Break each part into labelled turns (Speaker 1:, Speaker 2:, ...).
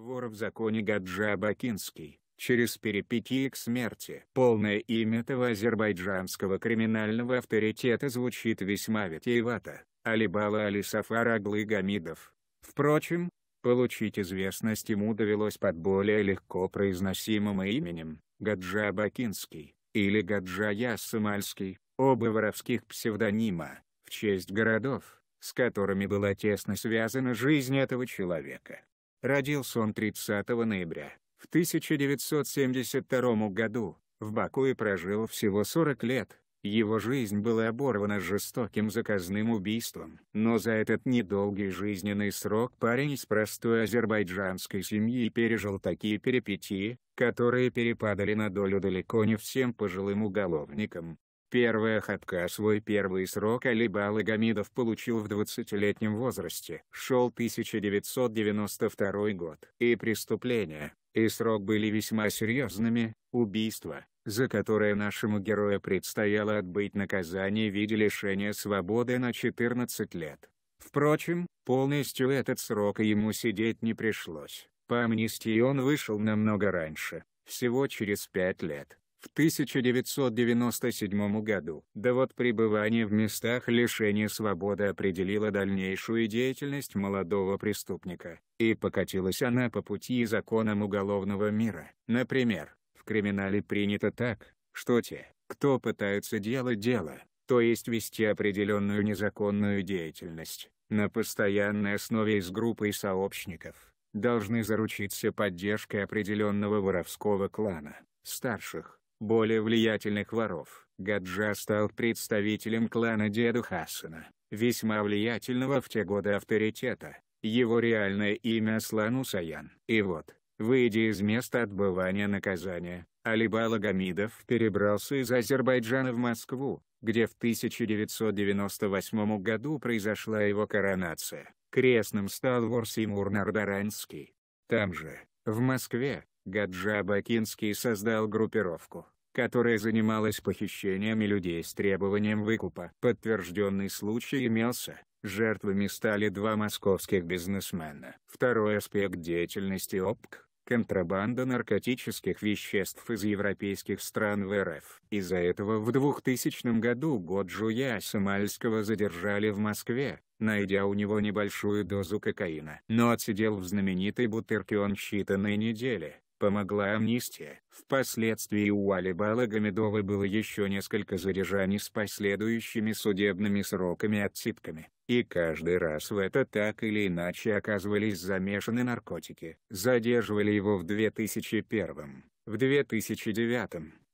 Speaker 1: вор в законе Гаджа Бакинский, через перипетии к смерти. Полное имя этого азербайджанского криминального авторитета звучит весьма витиевато – Алибала Алисафар Сафар Аглы Гамидов. Впрочем, получить известность ему довелось под более легко произносимым именем – Гаджа Бакинский, или Гаджа Яссымальский, оба воровских псевдонима, в честь городов, с которыми была тесно связана жизнь этого человека. Родился он 30 ноября в 1972 году в Баку и прожил всего 40 лет. Его жизнь была оборвана жестоким заказным убийством, но за этот недолгий жизненный срок парень из простой азербайджанской семьи пережил такие перипетии, которые перепадали на долю далеко не всем пожилым уголовникам. Первая хапка свой первый срок Алибал Игамидов получил в 20-летнем возрасте. Шел 1992 год. И преступления, и срок были весьма серьезными, убийство, за которое нашему герою предстояло отбыть наказание в виде лишения свободы на 14 лет. Впрочем, полностью этот срок ему сидеть не пришлось. По амнистии он вышел намного раньше, всего через 5 лет в 1997 году. Да вот пребывание в местах лишения свободы определило дальнейшую деятельность молодого преступника, и покатилась она по пути законам уголовного мира. Например, в криминале принято так, что те, кто пытаются делать дело, то есть вести определенную незаконную деятельность, на постоянной основе с группой сообщников, должны заручиться поддержкой определенного воровского клана, старших, более влиятельных воров. Гаджа стал представителем клана Деду Хасана, весьма влиятельного в те годы авторитета. Его реальное имя Аслан Усаян. И вот, выйдя из места отбывания наказания, Алибала Гамидов перебрался из Азербайджана в Москву, где в 1998 году произошла его коронация. Крестным стал Ворсимур Нардаранский. Там же, в Москве, Гаджа Бакинский создал группировку, которая занималась похищениями людей с требованием выкупа. Подтвержденный случай имелся, жертвами стали два московских бизнесмена. Второй аспект деятельности ОПК – контрабанда наркотических веществ из европейских стран в РФ. Из-за этого в 2000 году Годжуя Сомальского задержали в Москве, найдя у него небольшую дозу кокаина. Но отсидел в знаменитой бутырке он считанные недели, Помогла амнистия. Впоследствии у Алибала Гамедова было еще несколько заряжаний с последующими судебными сроками-отсидками, и каждый раз в это так или иначе оказывались замешаны наркотики. Задерживали его в 2001, в 2009,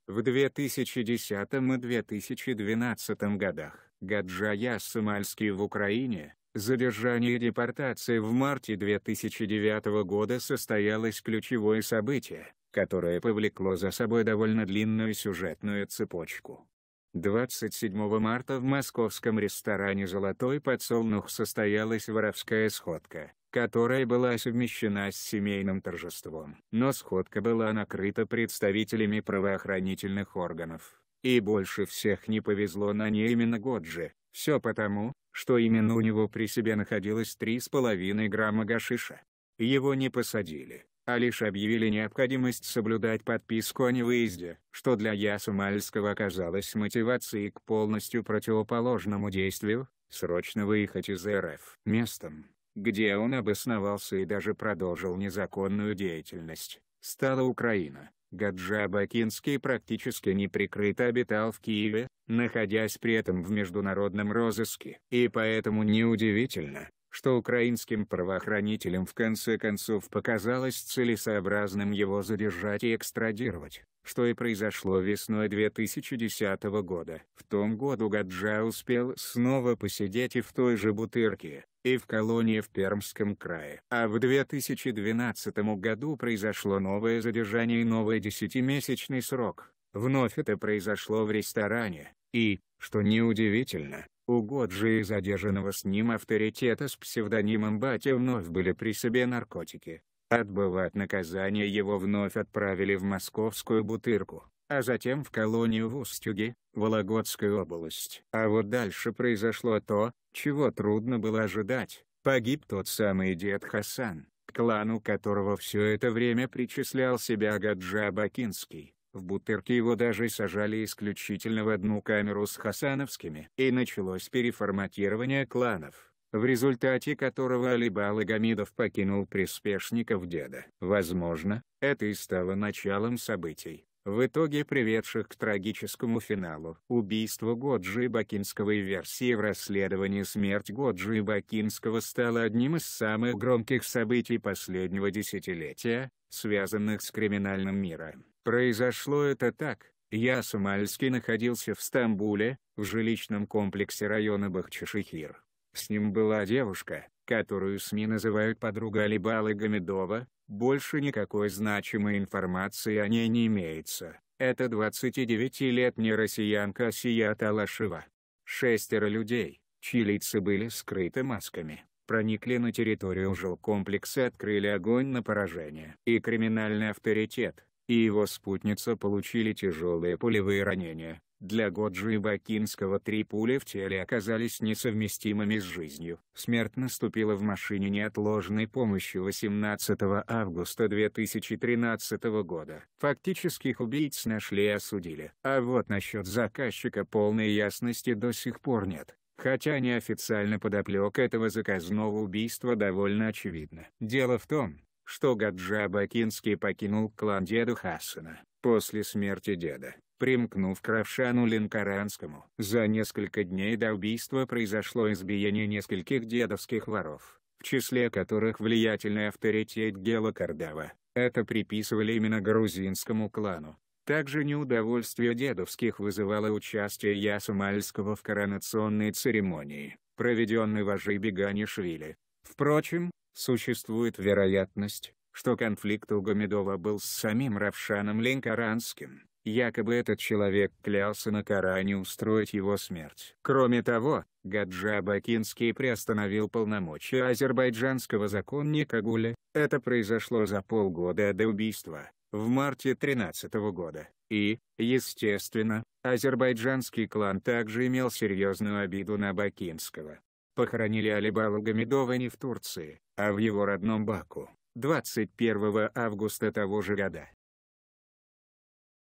Speaker 1: в 2010 и 2012 годах. Гаджа Яссымальский в Украине, Задержание и депортация в марте 2009 года состоялось ключевое событие, которое повлекло за собой довольно длинную сюжетную цепочку. 27 марта в московском ресторане «Золотой подсолнух» состоялась воровская сходка, которая была совмещена с семейным торжеством. Но сходка была накрыта представителями правоохранительных органов. И больше всех не повезло на ней именно Годжи. Все потому, что именно у него при себе находилось 3,5 грамма гашиша. Его не посадили, а лишь объявили необходимость соблюдать подписку о невыезде, что для Ясумальского оказалось мотивацией к полностью противоположному действию, срочно выехать из РФ. Местом, где он обосновался и даже продолжил незаконную деятельность, стала Украина. Гаджа Бакинский практически неприкрыто обитал в Киеве, находясь при этом в международном розыске. И поэтому неудивительно, что украинским правоохранителям в конце концов показалось целесообразным его задержать и экстрадировать, что и произошло весной 2010 года. В том году Гаджа успел снова посидеть и в той же бутырке, и в колонии в Пермском крае. А в 2012 году произошло новое задержание и новый десятимесячный срок. Вновь это произошло в ресторане, и, что неудивительно, у Годжи и задержанного с ним авторитета с псевдонимом Батя вновь были при себе наркотики. Отбывать наказание его вновь отправили в московскую бутырку а затем в колонию в Устюге, Вологодскую область. А вот дальше произошло то, чего трудно было ожидать. Погиб тот самый дед Хасан, к клану которого все это время причислял себя Гаджа Бакинский. В Бутырке его даже сажали исключительно в одну камеру с хасановскими. И началось переформатирование кланов, в результате которого Алибал Игамидов покинул приспешников деда. Возможно, это и стало началом событий, в итоге приведших к трагическому финалу. Убийство Годжи Бакинского и версии в расследовании смерть Годжи Бакинского стало одним из самых громких событий последнего десятилетия, связанных с криминальным миром. Произошло это так. Я Сомальский находился в Стамбуле, в жилищном комплексе района Бахчешихир. С ним была девушка, которую СМИ называют подруга Алибалы Гамедова, больше никакой значимой информации о ней не имеется. Это 29-летняя россиянка Сия Талашева. Шестеро людей, чьи лица были скрыты масками, проникли на территорию жилкомплекса и открыли огонь на поражение. И криминальный авторитет, и его спутница получили тяжелые пулевые ранения. Для Годжи и Бакинского три пули в теле оказались несовместимыми с жизнью. Смерть наступила в машине неотложной помощи 18 августа 2013 года. Фактических убийц нашли и осудили. А вот насчет заказчика полной ясности до сих пор нет. Хотя неофициально подоплек этого заказного убийства довольно очевидно. Дело в том, что Гаджа Бакинский покинул клан деду Хасана после смерти деда примкнув к Равшану Ленкаранскому. За несколько дней до убийства произошло избиение нескольких дедовских воров, в числе которых влиятельный авторитет Гела Кардава. Это приписывали именно грузинскому клану. Также неудовольствие дедовских вызывало участие Ясумальского в коронационной церемонии, проведенной в Ажибе Впрочем, существует вероятность, что конфликт у Гамедова был с самим Равшаном Ленкаранским. Якобы этот человек клялся на Коране устроить его смерть. Кроме того, Гаджа Бакинский приостановил полномочия азербайджанского законника Гуля. Это произошло за полгода до убийства, в марте 13 -го года. И, естественно, азербайджанский клан также имел серьезную обиду на Бакинского. Похоронили Алибала Гамедова не в Турции, а в его родном Баку, 21 августа того же года.